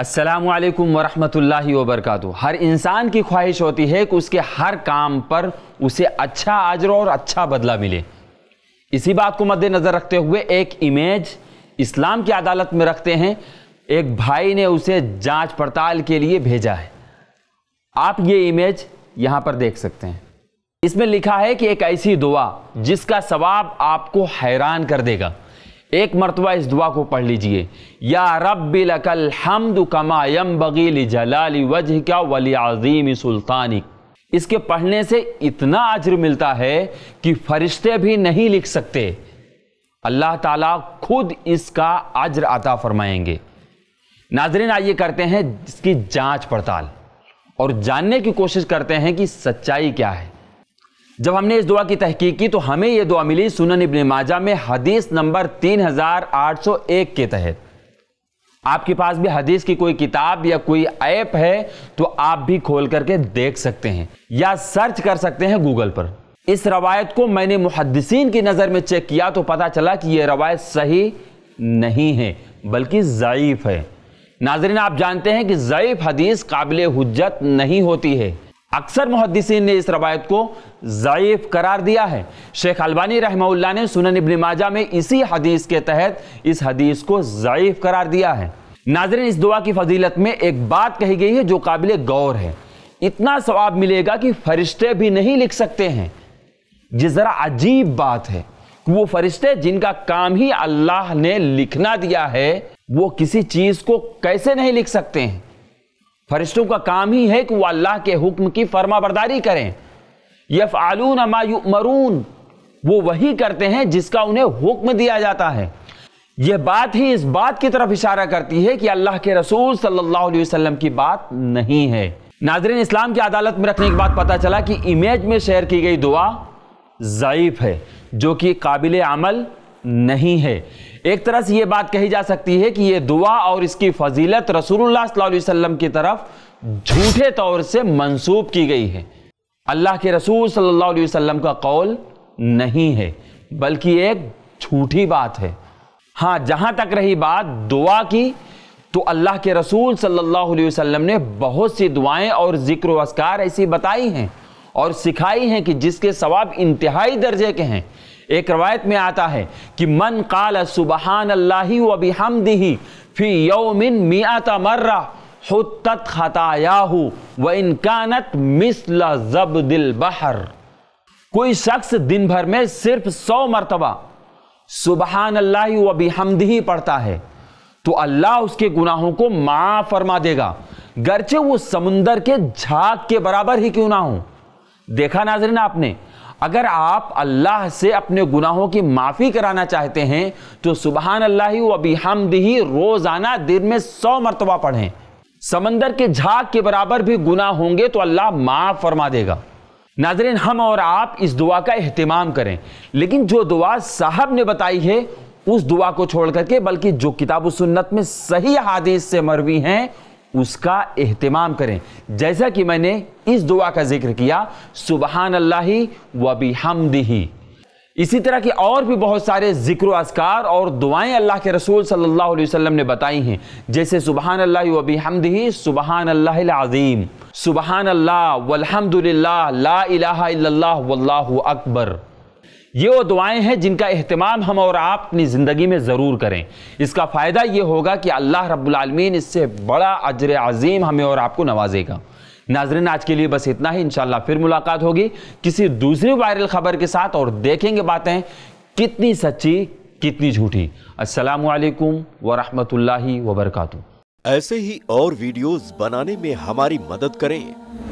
असलकम वरहमल वरक़ हर इंसान की ख्वाहिश होती है कि उसके हर काम पर उसे अच्छा आजर और अच्छा बदला मिले इसी बात को मद्देनज़र रखते हुए एक इमेज इस्लाम की अदालत में रखते हैं एक भाई ने उसे जांच पड़ताल के लिए भेजा है आप ये इमेज यहाँ पर देख सकते हैं इसमें लिखा है कि एक ऐसी दुआ जिसका सवाब आपको हैरान कर देगा एक मरतबा इस दुआ को पढ़ लीजिए या रबिलकल हमद कमा यम बगील जलाली वजह क्या वली अजीम सुल्तानिक इसके पढ़ने से इतना अजर मिलता है कि फरिश्ते भी नहीं लिख सकते अल्लाह ताला खुद इसका अजर अता फरमाएंगे नाजरीन आइए करते हैं इसकी जांच पड़ताल और जानने की कोशिश करते हैं कि सच्चाई क्या है जब हमने इस दुआ की तहकीक की तो हमें यह दुआ मिली सुनन इबन माजा में हदीस नंबर 3801 के तहत आपके पास भी हदीस की कोई किताब या कोई ऐप है तो आप भी खोल करके देख सकते हैं या सर्च कर सकते हैं गूगल पर इस रवायत को मैंने मुहदसिन की नज़र में चेक किया तो पता चला कि यह रवायत सही नहीं है बल्कि ज़यीफ़ है नाजरीन आप जानते हैं कि ज़यीफ़ हदीस काबिल हजत नहीं होती है अक्सर मुहदसिन ने इस रवायत को ज़यीफ़ करार दिया है शेख अलबानी रहमल्ला ने सुनन इबन माजा में इसी हदीस के तहत इस हदीस को ज़यीफ़ करार दिया है नाजरन इस दुआ की फजीलत में एक बात कही गई है जो काबिल गौर है इतना सवाब मिलेगा कि फरिश्ते भी नहीं लिख सकते हैं ये ज़रा अजीब बात है वो फरिश्ते जिनका काम ही अल्लाह ने लिखना दिया है वो किसी चीज़ को कैसे नहीं लिख सकते हैं फरिश्तों का काम ही है कि वह अल्लाह के हुक्म की फर्मा बरदारी करें यफ आलून मरून वो वही करते हैं जिसका उन्हें हुक्म दिया जाता है यह बात ही इस बात की तरफ इशारा करती है कि अल्लाह के रसूल सल्लल्लाहु अलैहि वसल्लम की बात नहीं है नाजरीन इस्लाम की अदालत में रखने के बाद पता चला कि इमेज में शेयर की गई दुआ ज़ाइफ़ है जो कि काबिल अमल नहीं है एक तरह से ये बात कही जा सकती है कि ये दुआ और इसकी फजीलत रसूलुल्लाह सल्लल्लाहु अलैहि वसल्लम की तरफ झूठे तौर से मंसूब की गई है अल्लाह के रसूल सल्लल्लाहु अलैहि वसल्लम का कौल नहीं है बल्कि एक झूठी बात है हाँ जहाँ तक रही बात दुआ की तो अल्लाह के रसूल सल्लल्लाहु अलैहि वसल्लम ने बहुत सी दुआएं और ज़िक्र असकार ऐसी बताई हैं और सिखाई हैं कि जिसके सवाब इंतहाई दर्जे के हैं एक रवायत में आता है कि मन काल सुबहान अल्लाह वबी हमदही फी यौमिन मियाता मर्रा हत खतायाहू व इनकानत मिसल जब दिल बहर कोई शख्स दिन भर में सिर्फ सौ मरतबा सुबहान अल्लाह वबी हमदही पढ़ता है तो अल्लाह उसके गुनाहों को माँ फरमा देगा गरचे वो समुंदर के झाग के बराबर ही क्यों ना हो देखा नाजरीन आपने अगर आप अल्लाह से अपने गुनाहों की माफ़ी कराना चाहते हैं तो सुबह अल्लाह हम हमदही रोज़ाना दिन में सौ मरतबा पढ़ें समंदर के झाक के बराबर भी गुनाह होंगे तो अल्लाह माफ़ फरमा देगा नाजरीन हम और आप इस दुआ का अहतमाम करें लेकिन जो दुआ साहब ने बताई है उस दुआ को छोड़ करके बल्कि जो किताब सुन्नत में सही हादिस से मरवी हैं उसका अहतमाम करें जैसा कि मैंने इस दुआ का जिक्र किया सुबहान अल्लाह व बिहमदही इसी तरह के और भी बहुत सारे जिक्र असकार और दुआएं अल्लाह के रसूल सल्लल्लाहु अलैहि वसल्लम ने बताई हैं जैसे सुबहान अल्लाह वबी हमदही सुबहान अल्लाज़ीम सुबहान अल्लाह वलहमदिल्ला ला इलाहा वल्लाहु अकबर ये वो दुआएं हैं जिनका अहतमाम हम और आप अपनी ज़िंदगी में ज़रूर करें इसका फ़ायदा ये होगा कि अल्लाह रब्लमीन इससे बड़ा अजर अजीम हमें और आपको नवाजेगा नाजरन आज के लिए बस इतना ही इन फिर मुलाकात होगी किसी दूसरी वायरल खबर के साथ और देखेंगे बातें कितनी सच्ची कितनी झूठी असलकम वरहमल वबरकू ऐसे ही और वीडियोस बनाने में हमारी मदद करें